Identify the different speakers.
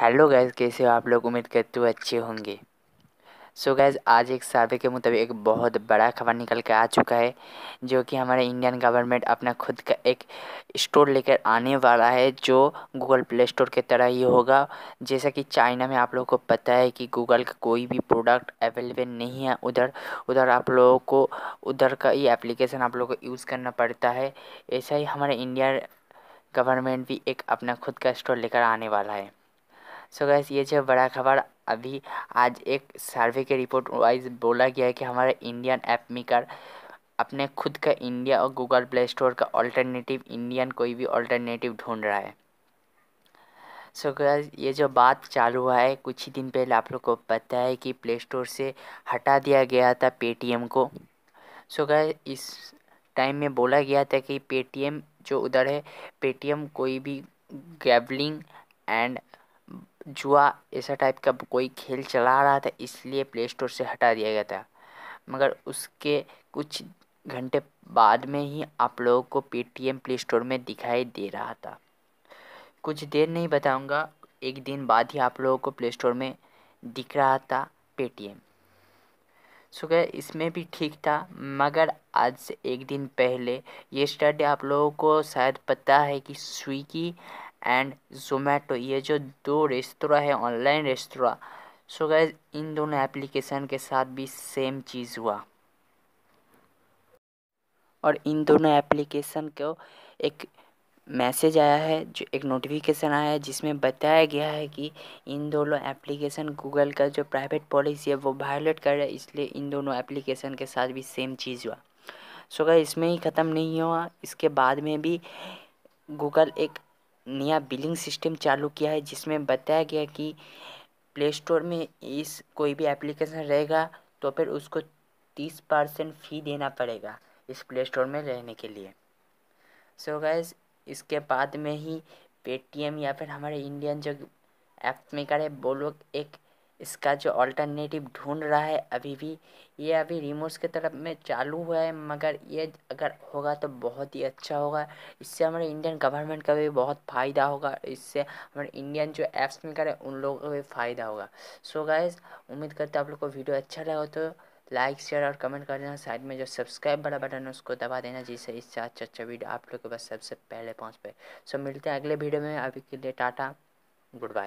Speaker 1: hello guys कैसे हो आप लोग उम्मीद करते हो अच्छे होंगे सो so गैज़ आज एक सर्वे के मुताबिक एक बहुत बड़ा खबर निकल कर आ चुका है जो कि हमारे इंडियन गवर्नमेंट अपना खुद का एक स्टोर लेकर आने वाला है जो गूगल प्ले स्टोर के तरह ही होगा जैसा कि चाइना में आप लोगों को पता है कि गूगल का कोई भी प्रोडक्ट अवेलेबल नहीं है उधर उधर आप लोगों को उधर का ही एप्लीकेशन आप लोगों को यूज़ करना पड़ता है ऐसा ही हमारे इंडिया गवर्नमेंट भी एक अपना खुद का स्टोर लेकर आने वाला है सो गैस ये जो बड़ा खबर अभी आज एक सर्वे के रिपोर्ट वाइज बोला गया है कि हमारे इंडियन ऐप मेकर अपने खुद का इंडिया और गूगल प्ले स्टोर का अल्टरनेटिव इंडियन कोई भी अल्टरनेटिव ढूंढ रहा है सो so गैस ये जो बात चालू हुआ है कुछ ही दिन पहले आप लोग को पता है कि प्ले स्टोर से हटा दिया गया था पेटीएम को सो so गैस इस टाइम में बोला गया था कि पेटीएम जो उधर है पेटीएम कोई भी गैबलिंग एंड जुआ ऐसा टाइप का कोई खेल चला रहा था इसलिए प्ले स्टोर से हटा दिया गया था मगर उसके कुछ घंटे बाद में ही आप लोगों को पेटीएम प्ले स्टोर में दिखाई दे रहा था कुछ देर नहीं बताऊंगा एक दिन बाद ही आप लोगों को प्ले स्टोर में दिख रहा था पेटीएम सो गए इसमें भी ठीक था मगर आज से एक दिन पहले ये स्टडी आप लोगों को शायद पता है कि स्विगी एंड जोमेटो ये जो दो रेस्तरा है ऑनलाइन रेस्तरा सो गए इन दोनों एप्लीकेशन के साथ भी सेम चीज़ हुआ और इन दोनों एप्लीकेशन को एक मैसेज आया है जो एक नोटिफिकेशन आया है जिसमें बताया गया है कि इन दोनों एप्लीकेशन गूगल का जो प्राइवेट पॉलिसी है वो वायोलेट कर रहा है इसलिए इन दोनों एप्लीकेशन के साथ भी सेम चीज़ हुआ सो अगर इसमें ही ख़त्म नहीं हुआ इसके बाद में भी गूगल एक नया बिलिंग सिस्टम चालू किया है जिसमें बताया गया कि प्ले स्टोर में इस कोई भी एप्लीकेशन रहेगा तो फिर उसको तीस परसेंट फ़ी देना पड़ेगा इस प्ले स्टोर में रहने के लिए सो so गैस इसके बाद में ही पेटीएम या फिर हमारे इंडियन जो ऐप मेकर है वो लोग एक इसका जो ऑल्टरनेटिव ढूंढ रहा है अभी भी ये अभी रिमोट्स के तरफ में चालू हुआ है मगर ये अगर होगा तो बहुत ही अच्छा होगा इससे हमारे इंडियन गवर्नमेंट का भी बहुत फ़ायदा होगा इससे हमारे इंडियन जो ऐप्स में करें उन लोगों का भी फ़ायदा होगा सो so गाइज उम्मीद करते हैं आप लोग को वीडियो अच्छा लगा तो लाइक शेयर और कमेंट कर देना साइड में जो सब्सक्राइब वाला बटन है उसको दबा देना जिससे इससे अच्छा अच्छा वीडियो आप लोग के पास सबसे पहले पहुँच पाए सो मिलते हैं अगले वीडियो में अभी के लिए टाटा गुड बाय